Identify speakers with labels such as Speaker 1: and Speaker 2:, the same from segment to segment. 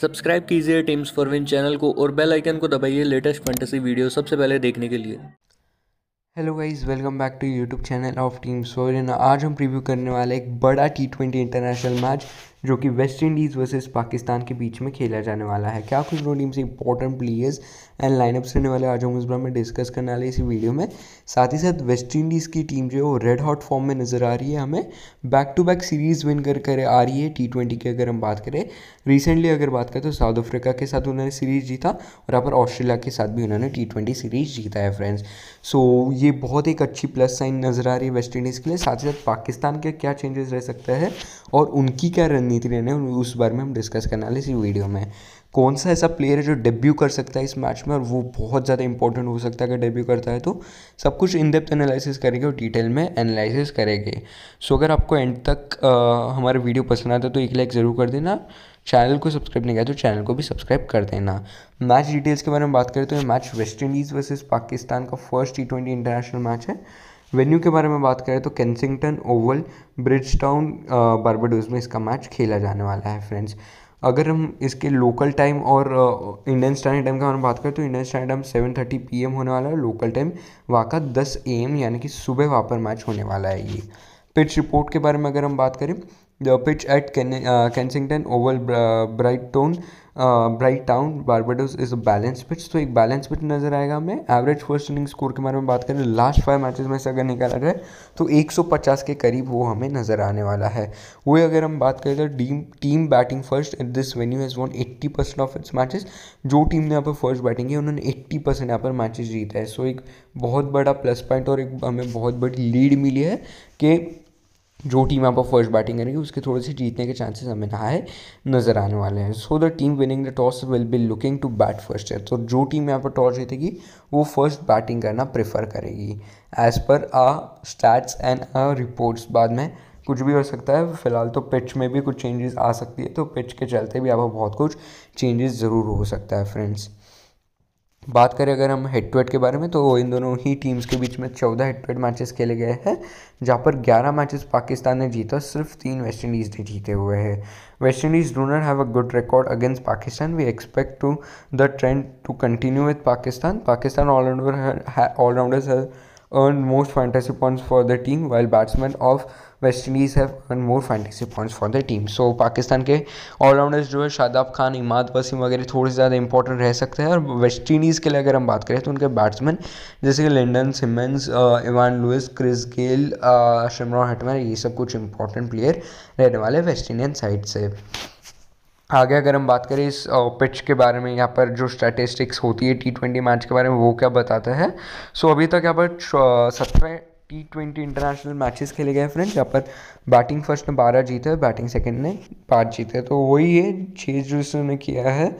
Speaker 1: subscribe कीजिए teams for win channel को और बेल आइकन को दबाइए लेटेस्ट फैंटेसी वीडियो सबसे पहले देखने के लिए hello guys welcome back to YouTube channel of team Soren आज हम प्रीव्यू करने वाले एक बड़ा टी ट्वेंटी इंटरनेशनल मैच जो कि वेस्ट इंडीज़ वर्सेस पाकिस्तान के बीच में खेला जाने वाला है क्या कुछ दोनों टीम से इंपॉर्टेंट प्लेयर्स एंड लाइनअप्स रहने वाले आज हम इस बार में डिस्कस करने वाले इसी वीडियो में साथ ही साथ वेस्ट इंडीज़ की टीम जो है वो रेड हॉट फॉर्म में नज़र आ रही है हमें back to back series win कर कर आ रही है टी ट्वेंटी की अगर हम बात करें रिसेंटली अगर बात करें तो साउथ अफ्रीका के साथ उन्होंने सीरीज़ जीता और यहाँ पर ऑस्ट्रेलिया के साथ भी उन्होंने टी ट्वेंटी सीरीज़ जीता है फ्रेंड्स सो so, ये बहुत एक अच्छी प्लस साइन नज़र आ रही है वेस्ट इंडीज़ के लिए साथ ही साथ पाकिस्तान के क्या चेंजेस रह सकता है और उनकी क्या रणनीति रहने उस बारे में हम डिस्कस करने वाले इसी वीडियो में कौन सा ऐसा प्लेयर है जो डेब्यू कर सकता है इस मैच में और वो बहुत ज़्यादा इंपॉर्टेंट हो सकता है अगर डेब्यू करता है तो सब कुछ इन डेप्थ एनालिसिस करेंगे और डिटेल में एनालिसिस करेंगे सो अगर आपको एंड तक हमारे हमारा वीडियो पसंद आता है तो एक लाइक ज़रूर कर देना चैनल को सब्सक्राइब नहीं किया तो चैनल को भी सब्सक्राइब कर देना मैच डिटेल्स के बारे में बात करें तो ये match West Indies versus Pakistan का first T twenty international match है वेन्यू के बारे में बात करें तो Kensington Oval Bridgetown Barbados में इसका मैच खेला जाने वाला है फ्रेंड्स अगर हम इसके लोकल टाइम और इंडियन स्टैंडर्ड टाइम का हम बात करें तो Indian standard time seven thirty P M होने वाला है लोकल टाइम वहाँ का दस ए एम यानी कि सुबह वहाँ पर मैच होने वाला है ये पिच रिपोर्ट के बारे में अगर हम बात करें The pitch at Ken uh, Kensington Oval uh, Brighton Bridgetown Barbados is a balance pitch तो एक बैलेंस पिच नज़र आएगा हमें एवरेज फर्स्ट इनिंग स्कोर के बारे में बात करें लास्ट फाइव मैचेस में से अगर निकाला जाए तो 150 के करीब वो हमें नज़र आने वाला है वही अगर हम बात करें तो team team batting first in this venue has one 80 percent of its matches जो टीम ने यहाँ पर फर्स्ट बैटिंग की उन्होंने एट्टी परसेंट यहाँ पर मैचेज जीता है सो एक बहुत बड़ा प्लस पॉइंट और एक हमें बहुत बड़ी लीड मिली है कि जो टीम यहाँ पर फर्स्ट बैटिंग करेगी उसके थोड़े से जीतने के चांसेस हमें है नज़र आने वाले हैं so the team winning the toss will be looking to bat first है तो जो टीम यहाँ पर टॉस जीतेगी वो फर्स्ट बैटिंग करना प्रेफर करेगी as per uh stats and uh reports बाद में कुछ भी हो सकता है फिलहाल तो पिच में भी कुछ चेंजेस आ सकती है तो पिच के चलते भी यहाँ पर बहुत कुछ चेंजेस ज़रूर हो सकता है फ्रेंड्स बात करें अगर हम हेड टू हेड के बारे में तो इन दोनों ही टीम्स के बीच में चौदह हेड टू हेड मैचेस खेले गए हैं जहाँ पर ग्यारह मैचेस पाकिस्तान ने जीता सिर्फ तीन वेस्ट इंडीज़ ने जीते हुए हैं West Indies do not have a good record against Pakistan we expect to the trend to continue with Pakistan Pakistan allrounder allrounders have earned most fantasy points for the team while batsmen of West Indies have earned more fantasy points for the team so Pakistan के allrounders जो है शादाब खान इमाद वसीम वगैरह थोड़े से ज़्यादा important रह सकते हैं और वेस्ट इंडीज़ के लिए अगर हम बात करें तो उनके बैट्समैन जैसे कि Lendl Simmons Evin Lewis Chris Gayle Shimron Hetmyer ये सब कुछ इंपॉर्टेंट प्लेयर रहने वाले वेस्ट इंडियन साइड से आगे अगर हम बात करें इस पिच के बारे में यहाँ पर जो स्टैटिस्टिक्स होती है टी ट्वेंटी मैच के बारे में वो क्या बताता है सो अभी तक यहाँ पर सत्रह टी ट्वेंटी इंटरनेशनल मैचेस खेले गए फ्रेंड यहाँ पर बैटिंग फर्स्ट ने बारह जीते बैटिंग सेकंड ने पाँच जीते तो वही है छः जो इसने किया है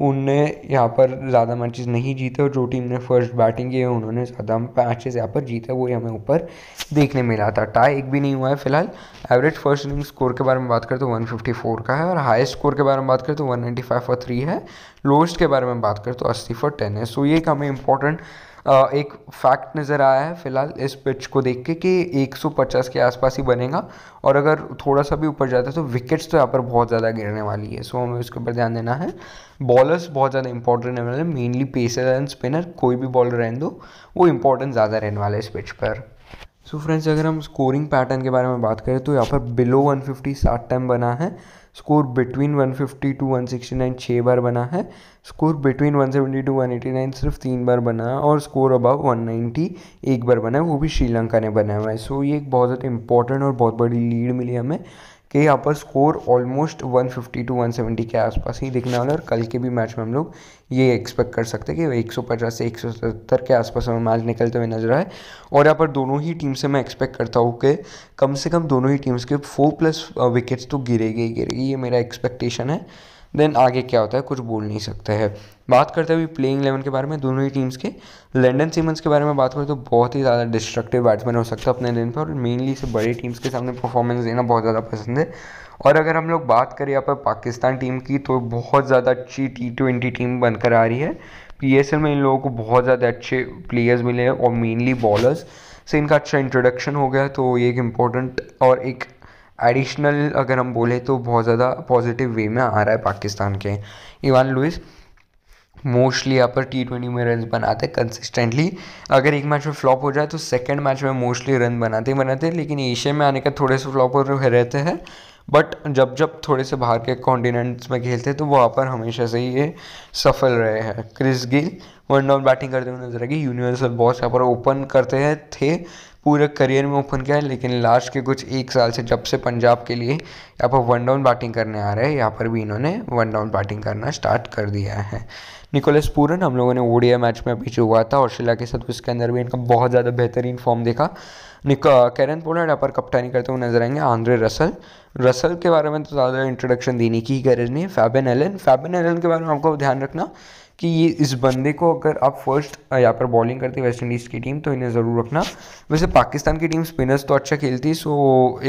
Speaker 1: उनने यहाँ पर ज़्यादा मैचेस नहीं जीते और जो टीम ने फर्स्ट बैटिंग की है उन्होंने ज़्यादा मैचेस यहाँ पर जीते वो हमें ऊपर देखने मिला था टाई एक भी नहीं हुआ है फिलहाल एवरेज फर्स्ट इनिंग स्कोर के बारे में बात करें तो 154 का है और हाईएस्ट स्कोर के बारे में बात करें तो 195 फॉर थ्री है लोएस्ट के बारे में बात करें तो अस्सी फॉर टेन है सो ये एक हमें इंपॉर्टेंट एक फैक्ट नज़र आया है फ़िलहाल इस पिच को देख के कि 150 के आसपास ही बनेगा और अगर थोड़ा सा भी ऊपर जाता है तो विकेट्स तो यहाँ पर बहुत ज़्यादा गिरने वाली है सो हमें उसके ऊपर ध्यान देना है बॉलर्स बहुत ज़्यादा इंपॉर्टेंट रहने वाले मेनली पेसर एंड स्पिनर कोई भी बॉलर रहने दो वो इंपॉर्टेंट ज़्यादा रहने वाला है इस पिच पर सो so फ्रेंड्स अगर हम स्कोरिंग पैटर्न के बारे में बात करें तो यहाँ पर बिलो 150 सात टाइम बना है स्कोर बिटवीन 150 टू 169 छः बार बना है स्कोर बिटवीन 170 टू 189 सिर्फ तीन बार बना है और स्कोर अबाव 190 एक बार बना है वो भी श्रीलंका ने बनाया हुआ है सो ये एक बहुत ज़्यादा इंपॉर्टेंट और बहुत बड़ी लीड मिली हमें कि यहाँ पर स्कोर ऑलमोस्ट 150 टू 170 के आसपास ही दिखने वाला है और कल के भी मैच में हम लोग ये एक्सपेक्ट कर सकते हैं कि 150 से 170 के आसपास हमें मैच निकलते हुए नजर आए और यहाँ पर दोनों ही टीम से मैं एक्सपेक्ट करता हूँ कि कम से कम दोनों ही टीम्स के फोर प्लस विकेट्स तो गिरेगी ही गिरेगी ये मेरा एक्सपेक्टेशन है देन आगे क्या होता है कुछ बोल नहीं सकते हैं बात करते हुए प्लेइंग इलेवन के बारे में दोनों ही टीम्स के लंडन सीमंस के बारे में बात करें तो बहुत ही ज़्यादा डिस्ट्रक्टिव बैट्समैन हो सकता है अपने दिन पर और मेनली से बड़ी टीम्स के सामने परफॉर्मेंस देना बहुत ज़्यादा पसंद है और अगर हम लोग बात करें यहाँ पर पाकिस्तान टीम की तो बहुत ज़्यादा अच्छी टी ट्वेंटी टीम बनकर आ रही है पी में इन लोगों को बहुत ज़्यादा अच्छे प्लेयर्स मिले हैं और मेनली बॉलर्स से इनका अच्छा इंट्रोडक्शन हो गया तो ये एक इम्पोर्टेंट और एक एडिशनल अगर हम बोले तो बहुत ज़्यादा पॉजिटिव वे में आ रहा है पाकिस्तान के इवान लुइस मोस्टली यहाँ पर टी ट्वेंटी में रन बनाते हैं कंसिस्टेंटली अगर एक मैच में फ्लॉप हो जाए तो सेकेंड मैच में मोस्टली रन बनाते ही बनाते हैं लेकिन एशिया में आने का थोड़े से फ्लॉप रहते हैं बट जब जब थोड़े से बाहर के कॉन्टिनेंट्स में खेलते तो वहाँ पर हमेशा से ही ये सफल रहे हैं Chris Gayle one down batting करते हुए नजर आएगी यूनिवर्सल बॉस यहाँ पर ओपन करते हैं थे पूरे करियर में ओपन किया है लेकिन लास्ट के कुछ एक साल से जब से पंजाब के लिए यहाँ पर वन डाउन बैटिंग करने आ रहे हैं यहाँ पर भी इन्होंने वन डाउन बैटिंग करना स्टार्ट कर दिया है निकोलस पूरन हम लोगों ने ओडिया मैच में अभी जो हुआ था ऑस्ट्रेलिया के साथ उसके अंदर भी इनका बहुत ज़्यादा बेहतरीन फॉर्म देखा निक कैरन पोलर्ड यहाँ पर कप्तानी करते हुए नजर आएंगे आंद्रे रसल रसल के बारे में तो ज़्यादा इंट्रोडक्शन देने की गरज नहीं है एलन फैबन एलन के बारे में आपको ध्यान रखना कि ये इस बंदे को अगर आप फर्स्ट यहाँ पर बॉलिंग करते वेस्ट इंडीज़ की टीम तो इन्हें ज़रूर रखना वैसे पाकिस्तान की टीम स्पिनर्स तो अच्छा खेलती सो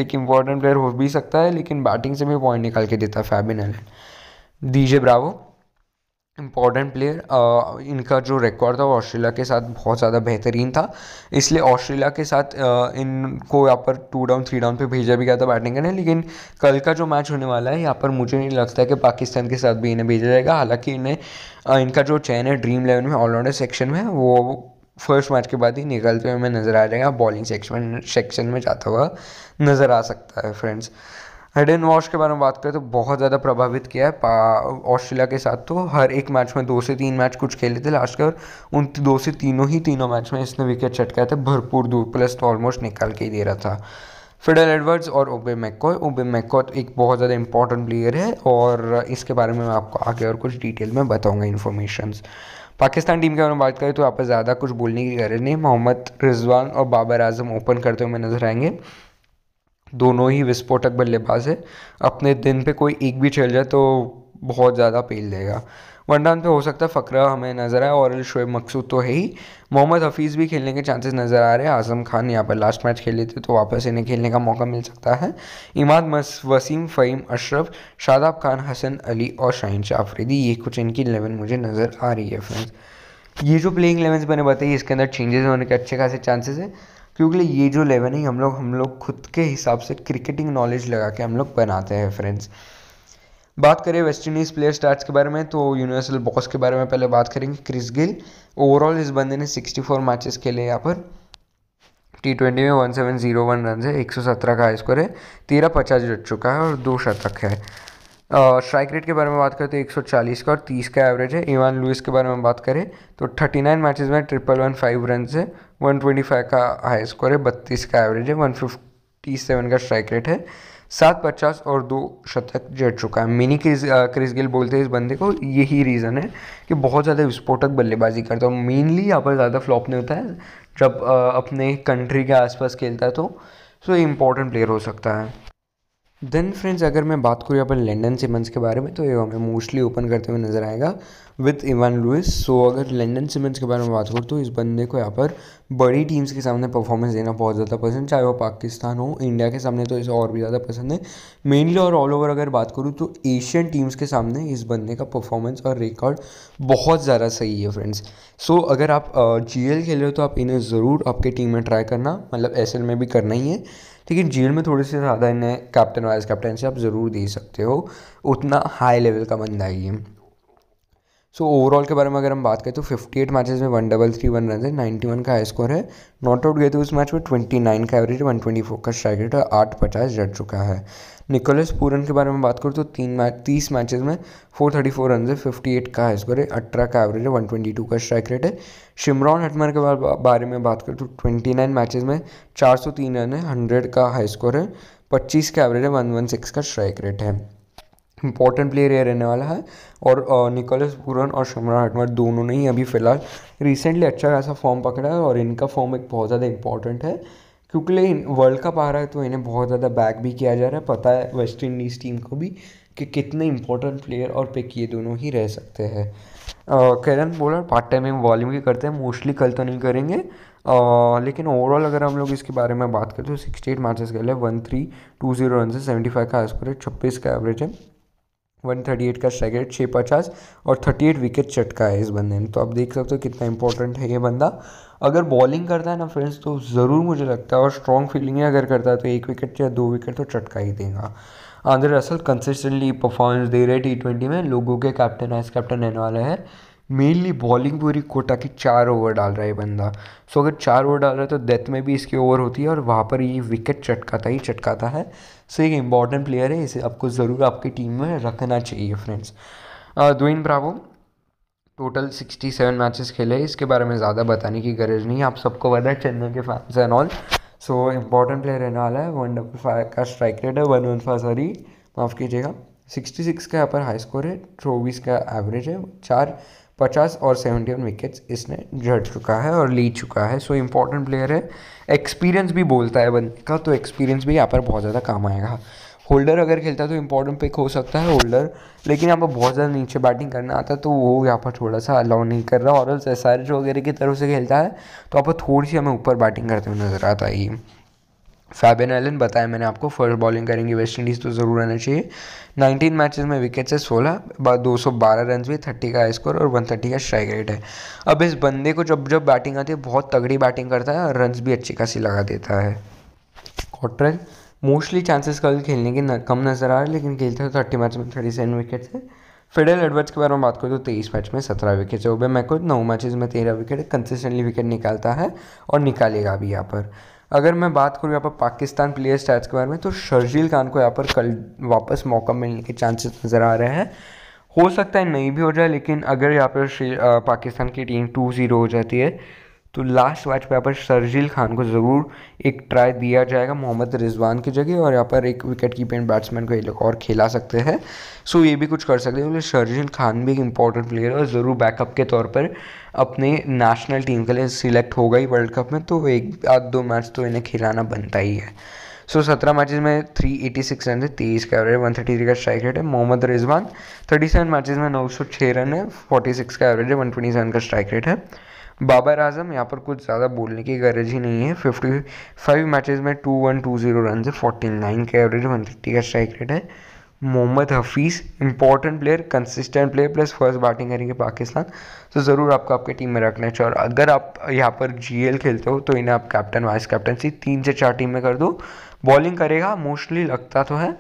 Speaker 1: एक इम्पॉर्टेंट प्लेयर हो भी सकता है लेकिन बैटिंग से भी पॉइंट निकाल के देता है Fabian Allen DJ Bravo important player uh, इनका जो रिकॉर्ड था वो ऑस्ट्रेलिया के साथ बहुत ज़्यादा बेहतरीन था इसलिए ऑस्ट्रेलिया के साथ uh, इनको यहाँ पर टू डाउन थ्री डाउन पे भेजा भी गया था बैटिंग करने लेकिन कल का जो मैच होने वाला है यहाँ पर मुझे नहीं लगता है कि पाकिस्तान के साथ भी इन्हें भेजा जाएगा हालांकि इन्हें uh, इनका जो चैन है ड्रीम इलेवन में ऑलराउंडर सेक्शन में वो फर्स्ट मैच के बाद ही निकलते हुए हमें नज़र आ जाएगा बॉलिंग सेक्शन सेक्शन में जाता हुआ नज़र आ सकता है फ्रेंड्स हेड एंड वॉश के बारे में बात करें तो बहुत ज़्यादा प्रभावित किया है ऑस्ट्रेलिया के साथ तो हर एक मैच में दो से तीन मैच कुछ खेले थे लास्ट के और उन दो से तीनों ही तीनों मैच में इसने विकेट चटकाए थे भरपूर दूर प्लस तो ऑलमोस्ट निकाल के ही दे रहा था फिडल एडवर्ड्स और ओबे मैको ओबे मैको एक बहुत ज़्यादा इंपॉर्टेंट प्लेयर है और इसके बारे में मैं आपको आगे और कुछ डिटेल में बताऊँगा इन्फॉर्मेशन पाकिस्तान टीम के बारे में बात करें तो यहाँ पर ज़्यादा कुछ बोलने की गरज नहीं मोहम्मद रिजवान और बाबर आजम ओपन करते हुए नजर आएंगे दोनों ही विस्फोटक बल्लेबाज है अपने दिन पे कोई एक भी चल जाए तो बहुत ज़्यादा पेल देगा वन डाउन पे हो सकता है फ़करा हमें नज़र आए और शोएब मकसूद तो है ही मोहम्मद हफीज़ भी खेलने के चांसेस नज़र आ रहे हैं आज़म खान यहाँ पर लास्ट मैच खेले थे तो वापस इन्हें खेलने का मौका मिल सकता है इमाद मस वसीम फ़हीम अशरफ शादाब खान हसन अली और शाहिन शाह आफरीदी ये कुछ इनकी इलेवन मुझे नज़र आ रही है फ्रेंड्स ये जो प्लेइंग इलेवन मैंने बताई इसके अंदर चेंजेस होने के अच्छे खासे चांसेस है क्योंकि ये जो लेवल है हम लोग हम लोग खुद के हिसाब से क्रिकेटिंग नॉलेज लगा के हम लोग बनाते हैं फ्रेंड्स बात करें वेस्ट इंडीज़ प्लेयर स्टार्ट के बारे में तो यूनिवर्सल बॉस के बारे में पहले बात करेंगे क्रिस गिल ओवरऑल इस बंदे ने 64 मैचेस खेले यहाँ पर टी ट्वेंटी में one seven zero one run है एक सौ सत्रह का हाई स्कोर है तेरह पचास जट चुका है और दो शतक है स्ट्राइक रेट के बारे में बात करें तो 140 का और 30 का एवरेज है इवान लुइस के बारे में बात करें तो 39 मैचेस में ट्रिपल वन फाइव रन है 125 का हाई स्कोर है बत्तीस का एवरेज है वन का स्ट्राइक रेट है सात पचास और दो शतक जड़ चुका है मिनी क्रिस क्रिस गिल बोलते हैं इस बंदे को यही रीज़न है कि बहुत ज़्यादा विस्फोटक बल्लेबाजी करता है मेनली यहाँ पर ज़्यादा फ्लॉप नहीं होता है जब अपने कंट्री के आसपास खेलता है तो सो तो इम्पोर्टेंट प्लेयर हो सकता है देन फ्रेंड्स अगर मैं बात करूँ अपन लंडन सिमंस के बारे में तो ये हमें मोस्टली ओपन करते हुए नजर आएगा विद इवान लुइस सो अगर लंडन सिमंस के बारे में बात करूँ तो इस बंदे को यहाँ पर बड़ी टीम्स के सामने परफॉर्मेंस देना बहुत ज़्यादा पसंद चाहे वो पाकिस्तान हो इंडिया के सामने तो इसे और भी ज़्यादा पसंद है मेनली और ऑल ओवर अगर बात करूँ तो एशियन टीम्स के सामने इस बंदे का परफॉर्मेंस और रिकॉर्ड बहुत ज़्यादा सही है फ्रेंड्स सो so, अगर आप जी खेल रहे हो तो आप इन्हें ज़रूर आपके टीम में ट्राई करना मतलब एस में भी करना ही है लेकिन जेल में थोड़े से ज़्यादा इन्हें कैप्टन वाइस कैप्टन से आप ज़रूर दे सकते हो उतना हाई लेवल का बंदा है ये सो so, ओवरऑल के बारे में अगर हम बात करें तो 58 मैचेस में one double three one run है 91 का हाई स्कोर है नॉट आउट गए थे उस मैच में 29 का एवरेज 124 का स्ट्राइक रेट और आठ पचास जट चुका है निकोलस पूरन के बारे में बात करूँ तो तीन मैच तीस मैचेस में फोर थर्टी फोर रन है फिफ्टी एट का स्कोर है अठारह का एवरेज है वन ट्वेंटी टू का स्ट्राइक रेट है शिमरॉन हटमर के बारे में बात करूँ तो ट्वेंटी नाइन मैचेज में चार सौ तीन रन है हंड्रेड का हाई स्कोर है पच्चीस का एवरेज है वन वन सिक्स का स्ट्राइक रेट है इंपॉर्टेंट प्लेयर यह रहने वाला है और निकोलस पूरन और शमरा हटमर दोनों ने ही अभी फ़िलहाल रिसेंटली अच्छा खासा फॉर्म पकड़ा है और इनका फॉर्म एक बहुत ज़्यादा इंपॉर्टेंट है क्योंकि वर्ल्ड कप आ रहा है तो इन्हें बहुत ज़्यादा बैक भी किया जा रहा है पता है वेस्ट इंडीज़ टीम को भी कि कितने इंपॉर्टेंट प्लेयर और पिक ये दोनों ही रह सकते हैं कैरन बॉलर पार्ट टाइम में बॉलिंग भी करते हैं मोस्टली कल तो नहीं करेंगे आ, लेकिन ओवरऑल अगर हम लोग इसके बारे में बात करें तो सिक्सटी एट मैचेस के लिए one three two zero run से सेवेंटी फाइव का स्कोर है छब्बीस का एवरेज है वन थर्टी एट का स्ट्राइक रेट छः पचास और थर्टी एट विकेट चटका है इस बंदे ने तो आप देख सकते हो कितना इंपॉर्टेंट है ये बंदा अगर बॉलिंग करता है ना फ्रेंड्स तो ज़रूर मुझे लगता है और स्ट्रॉन्ग फील्डिंग अगर करता है तो एक विकेट या दो विकेट तो चटका ही देगा आंध्र असल कंसिस्टेंटली परफॉर्मेंस दे रहे टी ट्वेंटी में लोगों के कैप्टन एस कैप्टन रहने वाले हैं मेनली बॉलिंग पूरी कोटा की चार ओवर डाल रहा है बंदा सो अगर चार ओवर डाल रहा है तो डेथ में भी इसकी ओवर होती है और वहाँ पर ये विकेट चटकाता ही चटकाता है सो एक इम्पॉर्टेंट प्लेयर है इसे आपको ज़रूर आपकी टीम में रखना चाहिए friends Dwayne Bravo total sixty seven matches खेले इसके बारे में ज़्यादा बताने की गरज नहीं आप सबको पता है चेन्नई के fans and all so important player रहने वाला है वन डबल फाइव का स्ट्राइक रेट है वन वन फाइव सॉरी माफ़ कीजिएगा सिक्सटी सिक्स का यहाँ पर हाई स्कोर है चौबीस का एवरेज है चार पचास और सेवेंटी वन विकेट्स इसने जड़ चुका है और ले चुका है सो इम्पॉर्टेंट प्लेयर है एक्सपीरियंस भी बोलता है बंदे का तो एक्सपीरियंस भी यहाँ पर बहुत ज़्यादा काम आएगा होल्डर अगर खेलता है तो इम्पोर्टेंट पिक हो सकता है होल्डर लेकिन यहाँ पर बहुत ज़्यादा नीचे बैटिंग करना आता तो वो यहाँ पर थोड़ा सा अलाउ नहीं कर रहा और एस आर वगैरह की तरफ से खेलता है तो यहाँ पर थोड़ी सी हमें ऊपर बैटिंग करते हुए नज़र आता है फैबिन एलन बताया मैंने आपको फर्स्ट बॉलिंग करेंगे वेस्ट इंडीज़ तो ज़रूर आना चाहिए 19 मैचेस में विकेट से 16 दो सौ बारह रन भी थर्टी का स्कोर और 130 का स्ट्राइक रेट है अब इस बंदे को जब जब बैटिंग आती है बहुत तगड़ी बैटिंग करता है और रन भी अच्छी खासी लगा देता है कॉटरल मोस्टली चांसेस कल खेलने के न, कम नज़र आ रहे लेकिन खेलते हैं थर्टी मैच में थर्टी सेवन विकेट से फेडरल एडवर्ड्स के बारे में बात करूँ तो तेईस मैच में सत्रह विकेट है ओबे मैको नौ मैचेस में तेरह विकेट कंसिस्टेंटली विकेट निकालता है और निकालेगा भी यहाँ पर अगर मैं बात करूँ यहाँ पर पाकिस्तान प्लेयर स्टैट्स के बारे में तो शर्जील खान को यहाँ पर कल वापस मौका मिलने के चांसेस नज़र आ रहे हैं हो सकता है नहीं भी हो जाए लेकिन अगर यहाँ पर पाकिस्तान की टीम टू ज़ीरो हो जाती है तो लास्ट मैच पे यहाँ पर शर्जील खान को ज़रूर एक ट्राई दिया जाएगा मोहम्मद रिजवान की जगह और यहाँ पर एक विकेट कीपिंग बैट्समैन को ये लोग और खेला सकते हैं सो ये भी कुछ कर सकते हैं क्योंकि मतलब शर्जील खान भी एक इंपॉर्टेंट प्लेयर है और ज़रूर बैकअप के तौर पर अपने नेशनल टीम के लिए सिलेक्ट होगा ही वर्ल्ड कप में तो एक आध दो मैच तो इन्हें खिलाना बनता ही है सो सत्रह मैचेस में थ्री एटी सिक्स रन थे तेईस का एवरेज वन थर्टी थ्री का स्ट्राइक रेट है Mohammad Rizwan thirty seven matches में नौ सौ छः रन है फोर्टी सिक्स का एवरेज है वन ट्वेंटी सेवन का स्ट्राइक रेट है बाबर आजम यहाँ पर कुछ ज़्यादा बोलने की गरज ही नहीं है फिफ्टी फाइव मैचेज़ में two one two zero run है फोर्टी नाइन का एवरेज वन फिफ्टी का स्ट्राइक रेट है Mohammad Hafeez important player consistent player plus first batting करेंगे पाकिस्तान तो ज़रूर आपको आपके टीम में रखना चाहिए और अगर आप यहाँ पर जी खेलते हो तो इन्हें आप कैप्टन वाइस कैप्टनसी तीन से चार टीम में कर दो बॉलिंग करेगा मोस्टली लगता तो है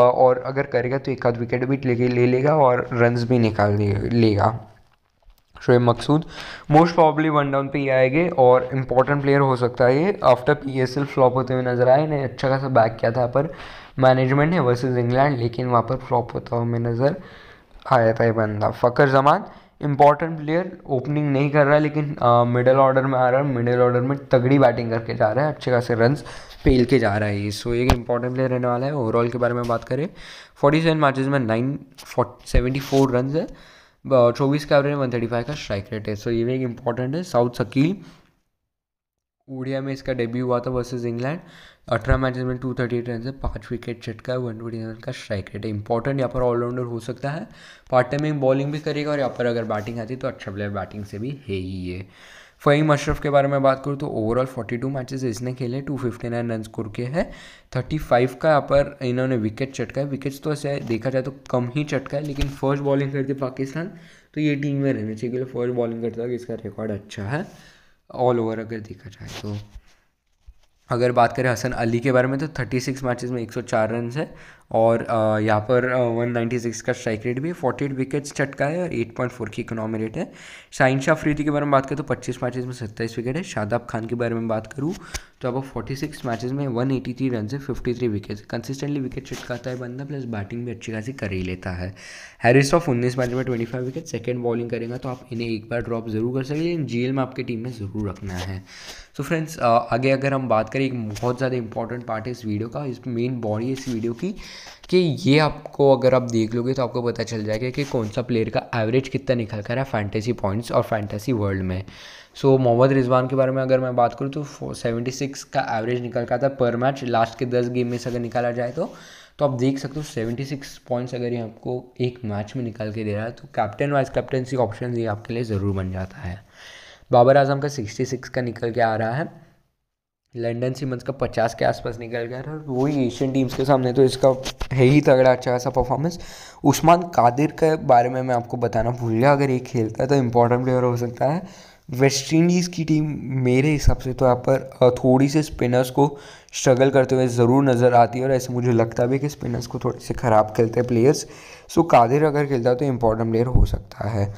Speaker 1: और अगर करेगा तो एक आध विकेट भी लेके ले लेगा और रन्स भी निकाल लेगा Shoaib Maqsood most probably one down पे ही आएंगे और इम्पॉर्टेंट प्लेयर हो सकता है ये after P S L flop होते हुए नजर आए इन्हें अच्छा खासा बैक किया था पर मैनेजमेंट है वर्सेज इंग्लैंड लेकिन वहाँ पर फ्लॉप होता हुआ नज़र आया था ये बंदा Fakhar Zaman important player opening नहीं कर रहा है लेकिन मिडल ऑर्डर में आ रहा है मिडल ऑर्डर में तगड़ी बैटिंग करके जा रहा है अच्छे खासे रन पेल के जा रहा है ये सो एक इंपॉर्टेंट प्लेयर रहने वाला है ओवरऑल के बारे में बात करें फोर्टी सेवन मैचेज में नाइन सेवेंटी फोर रन है चौबीस का एवरेज वन थर्टी फाइव का स्ट्राइक रेट है सो ये भी एक इंपॉर्टेंट है साउथ सकील ओडिया में इसका डेब्यू हुआ था वर्सेज इंग्लैंड अठारह मैचेज में टू थर्टी एट रन से पाँच विकेट छटका है वन ट्वेंटी रन का स्ट्राइक रेट है इंपॉर्टेंट यहाँ पर ऑलराउंडर हो सकता है पार्ट टाइम में बॉलिंग भी करेगा और यहाँ पर अगर बैटिंग आती है तो अच्छा प्लेयर बैटिंग से भी है ही ये फ़हीम अशरफ के बारे में बात करूँ तो ओवरऑल 42 मैचेस इसने खेले 259 रन स्कोर के हैं 35 का यहाँ पर इन्होंने विकेट चटका है विकेट्स तो ऐसे देखा जाए तो कम ही चटका है लेकिन फर्स्ट बॉलिंग करती पाकिस्तान तो ये टीम में रहना चाहिए क्योंकि फर्स्ट बॉलिंग करता है इसका रिकॉर्ड अच्छा है ऑल ओवर अगर देखा जाए तो अगर बात करें हसन अली के बारे में तो 36 मैचेस में 104 रन है और यहाँ पर 196 का स्ट्राइक रेट भी है फोर्टी एट विकेट्स चटका है और 8.4 की इकोनॉमी रेट है शाइन शाह फ्रीदी के बारे में बात करें तो 25 मैचेस में 27 विकेट है शादाब खान के बारे में बात करूँ तो अब 46 मैचेस में 183 रन से थ्री विकेट्स कंसिस्टेंटली विकेट चटकाता है बंदा प्लस बैटिंग भी अच्छी खासी कर ही लेता है हैरिस ऑफ उन्नीस मैच में फाइव विकेट सेकेंड बॉलिंग करेगा तो आप इन्हें एक बार ड्रॉप जरूर कर सकते लेकिन जी में आपकी टीम में ज़रूर रखना है तो फ्रेंड्स आगे अगर हम बात करें एक बहुत ज़्यादा इंपॉर्टेंट पार्ट है इस वीडियो का इस मेन बॉडी है इस वीडियो की कि ये आपको अगर आप देख लोगे तो आपको पता चल जाएगा कि कौन सा प्लेयर का एवरेज कितना निकल कर है फैंटेसी पॉइंट्स और फैंटेसी वर्ल्ड में सो so, मोहम्मद रिजवान के बारे में अगर मैं बात करूँ तो सेवेंटी सिक्स का एवरेज निकल कर था है पर मैच लास्ट के दस गेम में से अगर निकाला जाए तो तो आप देख सकते हो सेवेंटी सिक्स पॉइंट्स अगर ये आपको एक मैच में निकाल के दे रहा है तो कैप्टन वाइस कैप्टनसी ऑप्शन ये आपके लिए ज़रूर बन जाता है बाबर आजम का सिक्सटी सिक्स का निकल के आ रहा है लंडन सीमंस का पचास के आसपास निकल गया था तो वही एशियन टीम्स के सामने तो इसका है ही तगड़ा अच्छा खासा परफॉर्मेंस उस्मान कादिर के बारे में मैं आपको बताना भूल गया अगर ये खेलता है तो इम्पोर्टेंट प्लेयर हो सकता है वेस्ट इंडीज़ की टीम मेरे हिसाब से तो यहाँ पर थोड़ी से स्पिनर्स को स्ट्रगल करते हुए ज़रूर नज़र आती है और ऐसे मुझे लगता भी कि स्पिनर्स को थोड़े से ख़राब खेलते हैं प्लेयर्स सो कादिर अगर खेलता है तो इम्पोर्टेंट प्लेयर हो सकता है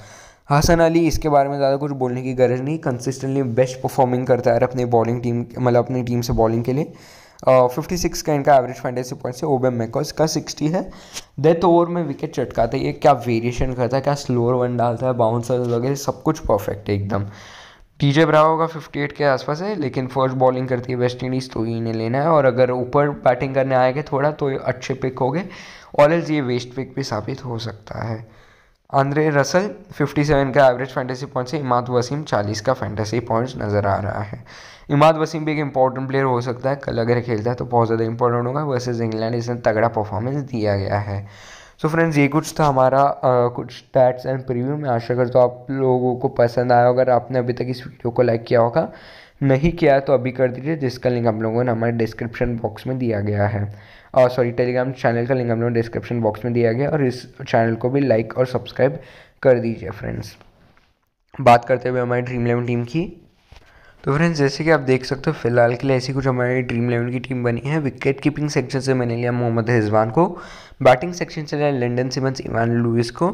Speaker 1: हसन हाँ, अली इसके बारे में ज़्यादा कुछ बोलने की गरज नहीं कंसिस्टेंटली बेस्ट परफॉर्मिंग करता है अपने बॉलिंग टीम मतलब अपनी टीम से बॉलिंग के लिए फिफ्टी सिक्स का इनका एवरेज फैंटेसी पॉइंट से ओबेम मेको का सिक्सटी है डेथ ओवर में विकेट चटकाता है ये क्या वेरिएशन करता है क्या स्लोअर वन डालता है बाउंसर वगैरह सब कुछ परफेक्ट है एकदम टीजे ब्रावो का 58 के आसपास है लेकिन फर्स्ट बॉलिंग करती है वेस्ट इंडीज़ तो ही इन्हें लेना है और अगर ऊपर बैटिंग करने आएंगे थोड़ा तो अच्छे पिक हो गए और एल्स ये वेस्ट पिक भी साबित हो सकता है आंद्रे रसल 57 का एवरेज फैंटेसी पॉइंट से इमाद वसीम 40 का फैंटेसी पॉइंट्स नज़र आ रहा है इमाद वसीम भी एक इंपॉर्टेंट प्लेयर हो सकता है कल अगर खेलता है तो बहुत ज़्यादा इंपॉर्टेंट होगा वर्सेज इंग्लैंड इसने तगड़ा परफॉर्मेंस दिया गया है सो so फ्रेंड्स ये कुछ था हमारा आ, कुछ स्टैट्स एंड प्रीव्यू में आशा करता तो हूँ आप लोगों को पसंद आया होगा अगर आपने अभी तक इस वीडियो को लाइक किया होगा नहीं किया तो अभी कर दीजिए जिसका लिंक हम लोगों ने हमारे डिस्क्रिप्शन बॉक्स में दिया गया है और सॉरी टेलीग्राम चैनल का लिंक हम लोगों ने डिस्क्रिप्शन बॉक्स में दिया गया और इस चैनल को भी लाइक और सब्सक्राइब कर दीजिए फ्रेंड्स बात करते हुए हमारी ड्रीम इलेवन टीम की तो फ्रेंड्स जैसे कि आप देख सकते हो फिलहाल के लिए ऐसी कुछ हमारी ड्रीम इलेवन की टीम बनी है विकेट कीपिंग सेक्शन से मैंने लिया मोहम्मद रिजवान को बैटिंग सेक्शन से लिया लंडन सिमंस इवान लुइस को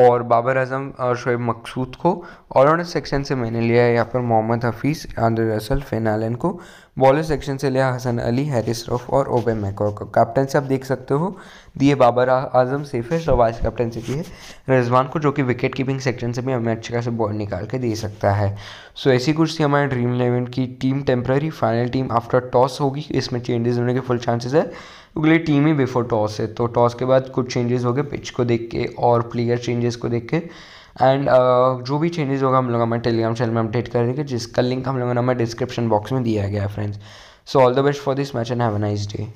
Speaker 1: और बाबर आजम और शोएब मकसूद को ऑलराउंडर सेक्शन से मैंने लिया यहाँ पर मोहम्मद हफीज़ आंद्रे रसल फेनालन को बॉलर सेक्शन से लिया हसन अली हैरिस रफ और ओबे मैको को कैप्टनसी आप देख सकते हो दिए बाबर आजम सेफर रवाज कैप्टनसी की है रिजवान को जो कि विकेट कीपिंग सेक्शन से भी हमें अच्छे खासे बॉल निकाल के दे सकता है सो ऐसी कुछ थी हमारे ड्रीम इलेवन की team temporary final team after toss होगी इसमें चेंजेस होने के फुल चांसेस है अगली टीम ही बिफोर टॉस है तो टॉस के बाद कुछ चेंजेस हो गए पिच को देख के और प्लेयर चेंजेस को देख के एंड uh, जो भी चेंजेस होगा हम लोग हमारे टेलीग्राम चैनल में अपडेट करेंगे जिसका लिंक हम लोगों ने हमें डिस्क्रिप्शन बॉक्स में दिया गया है friends so all the best for this match and have a nice day